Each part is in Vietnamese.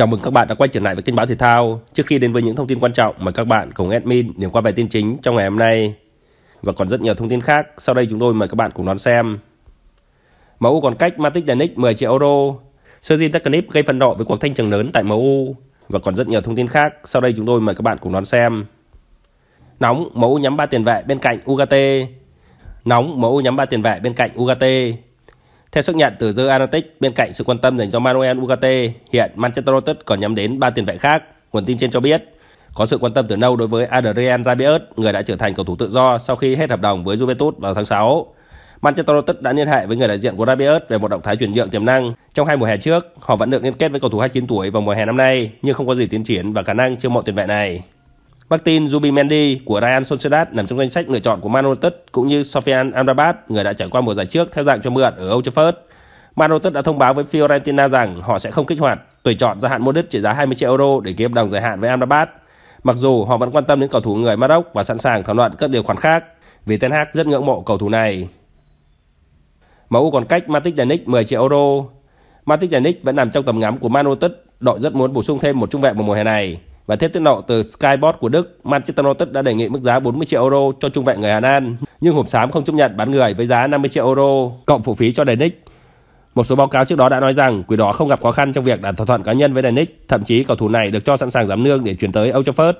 Chào mừng các bạn đã quay trở lại với kênh báo thể thao. Trước khi đến với những thông tin quan trọng mời các bạn cùng admin điểm qua bài tin chính trong ngày hôm nay và còn rất nhiều thông tin khác, sau đây chúng tôi mời các bạn cùng đón xem. MU còn cách Matic Danic 10 triệu euro. Sergin Takanip gây phân nộ với cuộc thanh trừng lớn tại MU và còn rất nhiều thông tin khác, sau đây chúng tôi mời các bạn cùng đón xem. Nóng, MU nhắm ba tiền vệ bên cạnh Ugarte. Nóng, MU nhắm ba tiền vệ bên cạnh Ugarte. Theo xác nhận từ The Analytics, bên cạnh sự quan tâm dành cho Manuel Ugarte, hiện Manchester United còn nhắm đến ba tiền vệ khác. Nguồn tin trên cho biết, có sự quan tâm từ lâu đối với Adrian Rabiot, người đã trở thành cầu thủ tự do sau khi hết hợp đồng với Juventus vào tháng 6. Manchester United đã liên hệ với người đại diện của Rabiot về một động thái chuyển nhượng tiềm năng. Trong hai mùa hè trước, họ vẫn được liên kết với cầu thủ 29 tuổi vào mùa hè năm nay, nhưng không có gì tiến triển và khả năng chưa mộ tiền vệ này. Martin Zubimendi của Real Sociedad nằm trong danh sách lựa chọn của Man United cũng như Sofian Amrabat, người đã trải qua mùa giải trước theo dạng cho mượn ở Old Trafford. Man United đã thông báo với Fiorentina rằng họ sẽ không kích hoạt tuyển chọn gia hạn mua đứt trị giá 20 triệu euro để ký hợp đồng dài hạn với Amrabat. Mặc dù họ vẫn quan tâm đến cầu thủ người Maroc và sẵn sàng thảo luận các điều khoản khác, vì Ten Hag rất ngưỡng mộ cầu thủ này. MU còn cách Matic Pjanic 10 triệu euro. Matic Pjanic vẫn nằm trong tầm ngắm của Man United, đội rất muốn bổ sung thêm một trung vệ vào mùa hè này và theo tiết lộ từ Skybox của Đức, Manchester United đã đề nghị mức giá 40 triệu euro cho trung vệ người Hà Lan, nhưng hộp xám không chấp nhận bán người với giá 50 triệu euro cộng phụ phí cho Denick. Một số báo cáo trước đó đã nói rằng quỷ đỏ không gặp khó khăn trong việc đạt thỏa thuận cá nhân với Denick, thậm chí cầu thủ này được cho sẵn sàng giảm lương để chuyển tới Old Trafford.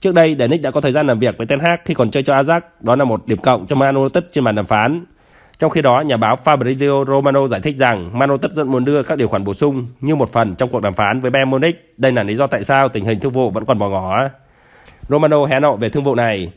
Trước đây, Denick đã có thời gian làm việc với Ten Hag khi còn chơi cho Ajax, đó là một điểm cộng cho Man United trên bàn đàm phán. Trong khi đó, nhà báo Fabrizio Romano giải thích rằng Manu tất dẫn muốn đưa các điều khoản bổ sung như một phần trong cuộc đàm phán với Bayern Munich. Đây là lý do tại sao tình hình thương vụ vẫn còn bỏ ngỏ. Romano hé lộ về thương vụ này.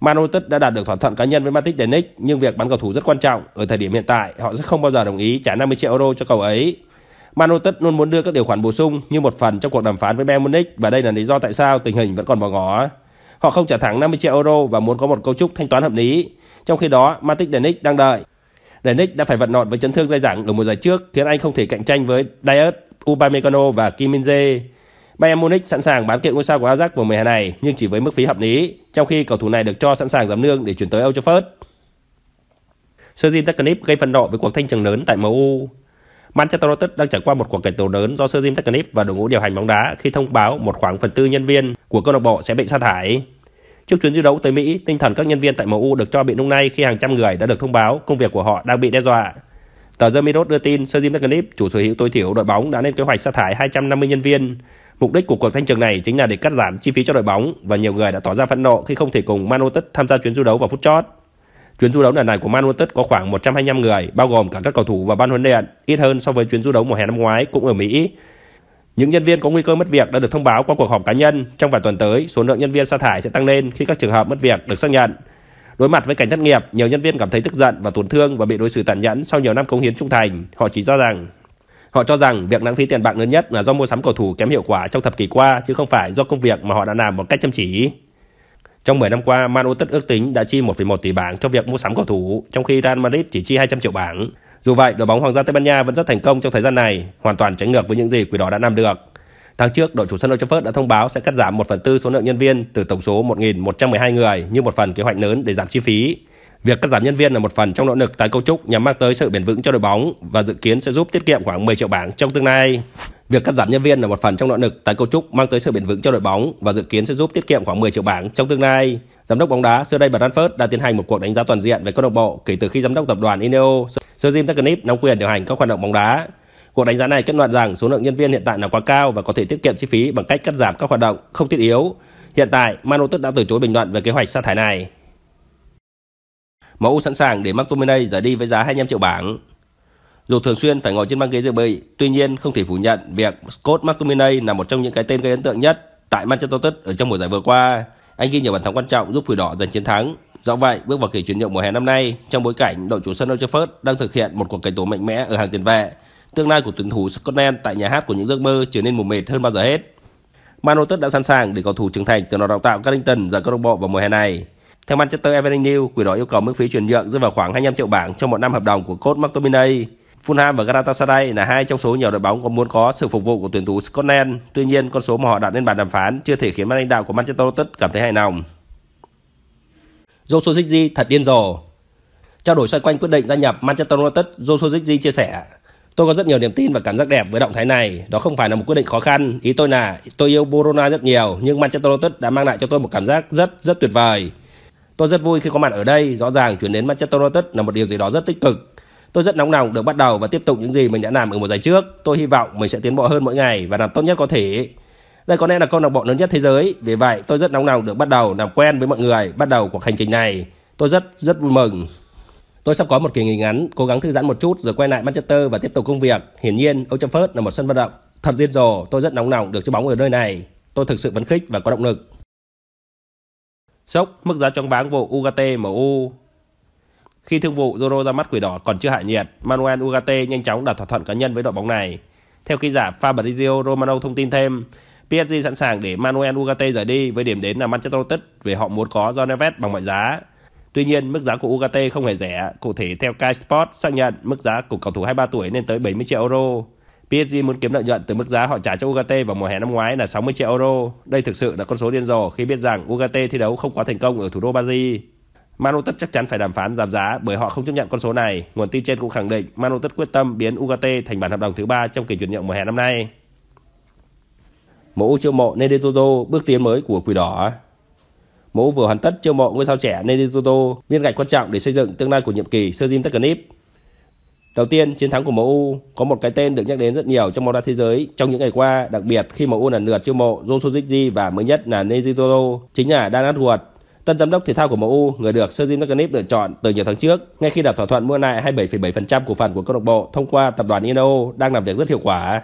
Man United đã đạt được thỏa thuận cá nhân với Matic Denick nhưng việc bán cầu thủ rất quan trọng. Ở thời điểm hiện tại, họ sẽ không bao giờ đồng ý trả 50 triệu euro cho cầu ấy. Man United luôn muốn đưa các điều khoản bổ sung như một phần trong cuộc đàm phán với Bayern Munich và đây là lý do tại sao tình hình vẫn còn bỏ ngỏ. Họ không trả thẳng 50 triệu euro và muốn có một cấu trúc thanh toán hợp lý. Trong khi đó, Matic Denick đang đợi Renick đã phải vật lộn với chấn thương dây dẳng ở một giải trước khiến anh không thể cạnh tranh với Dayot, Upamecano và Kim Min Jae. Bayern Munich sẵn sàng bán cựu ngôi sao của Ajax vào mùa hè này nhưng chỉ với mức phí hợp lý, trong khi cầu thủ này được cho sẵn sàng giảm lương để chuyển tới Old Trafford. Sergin Taknip gây phân nộ với cuộc thanh trừng lớn tại MU. Manchester United đang trải qua một cuộc cải tổ lớn do Sir Jim và đội ngũ điều hành bóng đá khi thông báo một khoảng phần tư nhân viên của câu lạc bộ sẽ bị sa thải. Trước chuyến du đấu tới Mỹ, tinh thần các nhân viên tại MU được cho bị nung nay khi hàng trăm người đã được thông báo công việc của họ đang bị đe dọa. Tờ The Mirror đưa tin Sir Jim Ratcliffe, chủ sở hữu tối thiểu đội bóng đã lên kế hoạch sa thải 250 nhân viên. Mục đích của cuộc thanh trừng này chính là để cắt giảm chi phí cho đội bóng và nhiều người đã tỏ ra phẫn nộ khi không thể cùng Man United tham gia chuyến du đấu vào phút chót. Chuyến du đấu lần này của Man United có khoảng 125 người, bao gồm cả các cầu thủ và ban huấn luyện, ít hơn so với chuyến du đấu mùa hè năm ngoái cũng ở Mỹ, những nhân viên có nguy cơ mất việc đã được thông báo qua cuộc họp cá nhân. Trong vài tuần tới, số lượng nhân viên sa thải sẽ tăng lên khi các trường hợp mất việc được xác nhận. Đối mặt với cảnh thất nghiệp, nhiều nhân viên cảm thấy tức giận và tổn thương và bị đối xử tàn nhẫn sau nhiều năm cống hiến trung thành. Họ chỉ cho rằng Họ cho rằng việc lãng phí tiền bạc lớn nhất là do mua sắm cầu thủ kém hiệu quả trong thập kỷ qua chứ không phải do công việc mà họ đã làm một cách chăm chỉ. Trong 10 năm qua, Man United ước tính đã chi 1,1 tỷ bảng cho việc mua sắm cầu thủ, trong khi Real Madrid chỉ chi 200 triệu bảng. Dù vậy, đội bóng Hoàng gia Tây Ban Nha vẫn rất thành công trong thời gian này, hoàn toàn trái ngược với những gì Quỷ Đỏ đã làm được. Tháng trước, đội chủ sân Old Trafford đã thông báo sẽ cắt giảm 1 phần tư số lượng nhân viên từ tổng số 1.112 người như một phần kế hoạch lớn để giảm chi phí. Việc cắt giảm nhân viên là một phần trong nỗ lực tái cấu trúc nhằm mang tới sự bền vững cho đội bóng và dự kiến sẽ giúp tiết kiệm khoảng 10 triệu bảng trong tương lai. Việc cắt giảm nhân viên là một phần trong nỗ lực tái cấu trúc mang tới sự bền vững cho đội bóng và dự kiến sẽ giúp tiết kiệm khoảng 10 triệu bảng trong tương lai. Giám đốc bóng đá xưa đây Bradford đã tiến hành một cuộc đánh giá toàn diện về câu lạc bộ kể từ khi giám đốc tập đoàn Ineos. Jim Ratcliffe nắm quyền điều hành các hoạt động bóng đá. Cuộc đánh giá này kết luận rằng số lượng nhân viên hiện tại là quá cao và có thể tiết kiệm chi phí bằng cách cắt giảm các hoạt động không thiết yếu. Hiện tại, Man United đã từ chối bình luận về kế hoạch sa thải này. MU sẵn sàng để McTominay rời đi với giá 25 triệu bảng. Dù thường xuyên phải ngồi trên băng ghế dự bị, tuy nhiên không thể phủ nhận việc Scott McTominay là một trong những cái tên gây ấn tượng nhất tại Manchester United ở trong mùa giải vừa qua. Anh ghi nhiều bàn thắng quan trọng giúp Quỷ Đỏ giành chiến thắng Do vậy, bước vào kỳ chuyển nhượng mùa hè năm nay, trong bối cảnh đội chủ sân Old Trafford đang thực hiện một cuộc cải tổ mạnh mẽ ở hàng tiền vệ, tương lai của tuyển thủ Scotland tại nhà hát của những giấc mơ trở nên mù mịt hơn bao giờ hết. Man United đã sẵn sàng để cầu thủ trưởng thành từ nó đào tạo Carrington rời câu lạc bộ vào mùa hè này. Theo Manchester Evening News, quỷ đỏ yêu cầu mức phí chuyển nhượng rơi vào khoảng 25 triệu bảng cho một năm hợp đồng của Cốt McTominay. Fulham và Galatasaray là hai trong số nhiều đội bóng có muốn có sự phục vụ của tuyển thủ Scotland. Tuy nhiên, con số mà họ đặt lên bàn đàm phán chưa thể khiến ban lãnh đạo của Manchester United cảm thấy hài lòng. Joshua Ziggy thật điên rồ. Trao đổi xoay quanh quyết định gia nhập Manchester United, Joshua Ziggy chia sẻ. Tôi có rất nhiều niềm tin và cảm giác đẹp với động thái này. Đó không phải là một quyết định khó khăn. Ý tôi là tôi yêu Borona rất nhiều, nhưng Manchester United đã mang lại cho tôi một cảm giác rất rất tuyệt vời. Tôi rất vui khi có mặt ở đây. Rõ ràng chuyển đến Manchester United là một điều gì đó rất tích cực. Tôi rất nóng lòng được bắt đầu và tiếp tục những gì mình đã làm ở một giải trước. Tôi hy vọng mình sẽ tiến bộ hơn mỗi ngày và làm tốt nhất có thể. Đây có lẽ là câu lạc bộ lớn nhất thế giới. Vì vậy, tôi rất nóng lòng được bắt đầu làm quen với mọi người, bắt đầu cuộc hành trình này. Tôi rất rất vui mừng. Tôi sắp có một kỳ nghỉ ngắn, cố gắng thư giãn một chút rồi quay lại Manchester và tiếp tục công việc. Hiển nhiên, Old Trafford là một sân vận động thật điên rồ. Tôi rất nóng lòng được chơi bóng ở nơi này. Tôi thực sự phấn khích và có động lực. Sốc, mức giá trong váng vụ Ugarte MU khi thương vụ Zoro ra mắt quỷ đỏ còn chưa hạ nhiệt, Manuel Ugarte nhanh chóng đạt thỏa thuận cá nhân với đội bóng này. Theo ký giả Fabrizio Romano thông tin thêm, PSG sẵn sàng để Manuel Ugarte rời đi với điểm đến là Manchester United vì họ muốn có John Neves bằng mọi giá. Tuy nhiên, mức giá của Ugarte không hề rẻ. Cụ thể, theo Sky Sport xác nhận, mức giá của cầu thủ 23 tuổi lên tới 70 triệu euro. PSG muốn kiếm lợi nhuận từ mức giá họ trả cho Ugarte vào mùa hè năm ngoái là 60 triệu euro. Đây thực sự là con số điên rồ khi biết rằng Ugarte thi đấu không quá thành công ở thủ đô Paris. Man United chắc chắn phải đàm phán giảm giá bởi họ không chấp nhận con số này. Nguồn tin trên cũng khẳng định Man United quyết tâm biến Ugarte thành bản hợp đồng thứ ba trong kỳ chuyển nhượng mùa hè năm nay. MU chiêu mộ Nedetuto bước tiến mới của Quỷ Đỏ. MU vừa hoàn tất chiêu mộ ngôi sao trẻ Nedetuto, viên gạch quan trọng để xây dựng tương lai của nhiệm kỳ Sir Jim Ratcliffe. Đầu tiên, chiến thắng của MU có một cái tên được nhắc đến rất nhiều trong bóng đá thế giới trong những ngày qua, đặc biệt khi MU lần lượt chiêu mộ Josuzic và mới nhất là Nedetuto, chính là Dan Atwood. Tân giám đốc thể thao của MU, người được Sir Jim Ratcliffe lựa chọn từ nhiều tháng trước, ngay khi đạt thỏa thuận mua lại 27,7% cổ phần của câu lạc bộ thông qua tập đoàn Inno đang làm việc rất hiệu quả.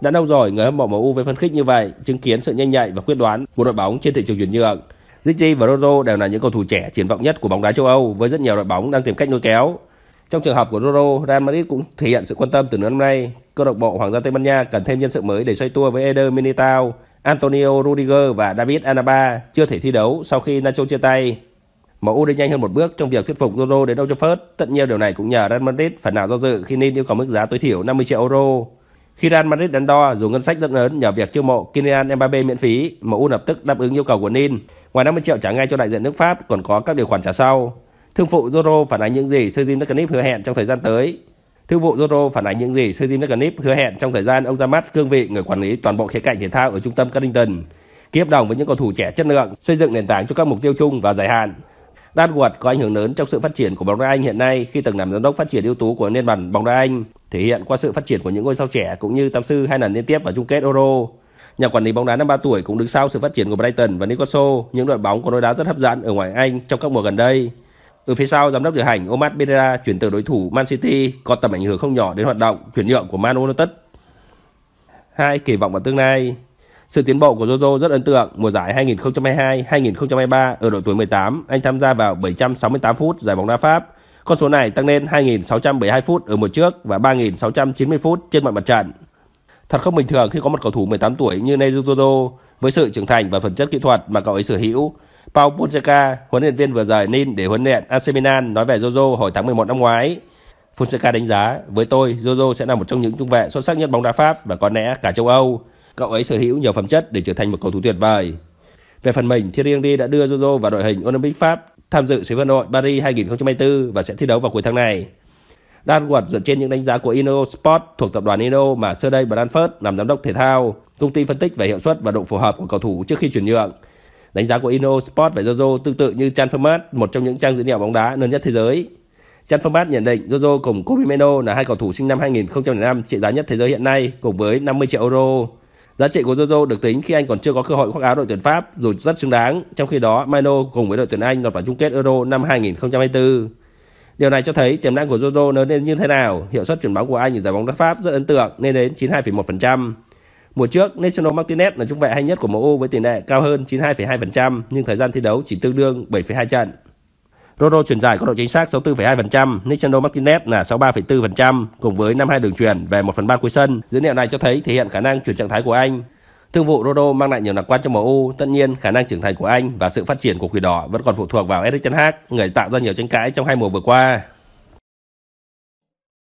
Đã lâu rồi người hâm mộ MU với phân khích như vậy, chứng kiến sự nhanh nhạy và quyết đoán của đội bóng trên thị trường chuyển nhượng. Zidane và Roro đều là những cầu thủ trẻ triển vọng nhất của bóng đá châu Âu với rất nhiều đội bóng đang tìm cách nuôi kéo. Trong trường hợp của Roro, Real Madrid cũng thể hiện sự quan tâm từ năm nay. Câu lạc bộ Hoàng gia Tây Ban Nha cần thêm nhân sự mới để xoay tua với Eder Militao, Antonio Rudiger và David Alaba chưa thể thi đấu sau khi Nacho chia tay. MU đi nhanh hơn một bước trong việc thuyết phục Roro đến Old Trafford. Tất nhiên điều này cũng nhờ Real Madrid phần nào do dự khi nên yêu cầu mức giá tối thiểu 50 triệu euro. Khi Real Madrid đắn đo dùng ngân sách rất lớn nhờ việc chiêu mộ Kylian Mbappe miễn phí, MU lập tức đáp ứng yêu cầu của Nin. Ngoài 50 triệu trả ngay cho đại diện nước Pháp còn có các điều khoản trả sau. Thương vụ Zoro phản ánh những gì Sergio Ramos hứa hẹn trong thời gian tới. Thương vụ Zoro phản ánh những gì Sergio Ramos hứa hẹn trong thời gian ông ra mắt cương vị người quản lý toàn bộ khía cạnh thể thao ở trung tâm Cannington. Ký hợp đồng với những cầu thủ trẻ chất lượng, xây dựng nền tảng cho các mục tiêu chung và dài hạn quật có ảnh hưởng lớn trong sự phát triển của bóng đá Anh hiện nay khi từng làm giám đốc phát triển ưu tú của nền bản bóng đá Anh, thể hiện qua sự phát triển của những ngôi sao trẻ cũng như tam sư hai lần liên tiếp ở chung kết Euro. Nhà quản lý bóng đá năm 53 tuổi cũng đứng sau sự phát triển của Brighton và Newcastle, những đội bóng có lối đá rất hấp dẫn ở ngoài Anh trong các mùa gần đây. Ở phía sau, giám đốc điều hành Omar Pereira chuyển từ đối thủ Man City có tầm ảnh hưởng không nhỏ đến hoạt động chuyển nhượng của Man United. Hai kỳ vọng vào tương lai. Sự tiến bộ của Jojo rất ấn tượng. Mùa giải 2022-2023 ở độ tuổi 18, anh tham gia vào 768 phút giải bóng đá Pháp. Con số này tăng lên 2.672 phút ở mùa trước và 3.690 phút trên mọi mặt trận. Thật không bình thường khi có một cầu thủ 18 tuổi như Neju Jojo với sự trưởng thành và phẩm chất kỹ thuật mà cậu ấy sở hữu. Paul Fonseca, huấn luyện viên vừa rời Nin để huấn luyện AC Milan nói về Jojo hồi tháng 11 năm ngoái. Fonseca đánh giá, với tôi, Jojo sẽ là một trong những trung vệ xuất sắc nhất bóng đá Pháp và có lẽ cả châu Âu. Cậu ấy sở hữu nhiều phẩm chất để trở thành một cầu thủ tuyệt vời. Về phần mình, Thierry Henry đã đưa Jojo vào đội hình Olympic Pháp tham dự Thế vận hội Paris 2024 và sẽ thi đấu vào cuối tháng này. Đan quật dựa trên những đánh giá của Inno Sport thuộc tập đoàn Ino mà sơ đây Branford làm giám đốc thể thao, công ty phân tích về hiệu suất và độ phù hợp của cầu thủ trước khi chuyển nhượng. Đánh giá của Inno Sport về Jojo tương tự như Transfermarkt, một trong những trang dữ liệu bóng đá lớn nhất thế giới. Transfermarkt nhận định Jojo cùng Kobe Meno là hai cầu thủ sinh năm 2005 trị giá nhất thế giới hiện nay cùng với 50 triệu euro. Giá trị của Jojo được tính khi anh còn chưa có cơ hội khoác áo đội tuyển Pháp dù rất xứng đáng. Trong khi đó, Mano cùng với đội tuyển Anh lọt vào chung kết Euro năm 2024. Điều này cho thấy tiềm năng của Jojo lớn lên như thế nào. Hiệu suất chuyển bóng của anh ở giải bóng đá Pháp rất ấn tượng, lên đến 92,1%. Mùa trước, National Martinez là trung vệ hay nhất của MU với tỷ lệ cao hơn 92,2%, nhưng thời gian thi đấu chỉ tương đương 7,2 trận. Roro truyền dài có độ chính xác 64,2%, Nicandro Martinez là 63,4% cùng với 52 đường truyền về 1 phần 3 cuối sân. Dữ liệu này cho thấy thể hiện khả năng chuyển trạng thái của anh. Thương vụ Rodo mang lại nhiều lạc quan cho MU, tất nhiên khả năng trưởng thành của anh và sự phát triển của Quỷ Đỏ vẫn còn phụ thuộc vào Erik ten Hag, người tạo ra nhiều tranh cãi trong hai mùa vừa qua.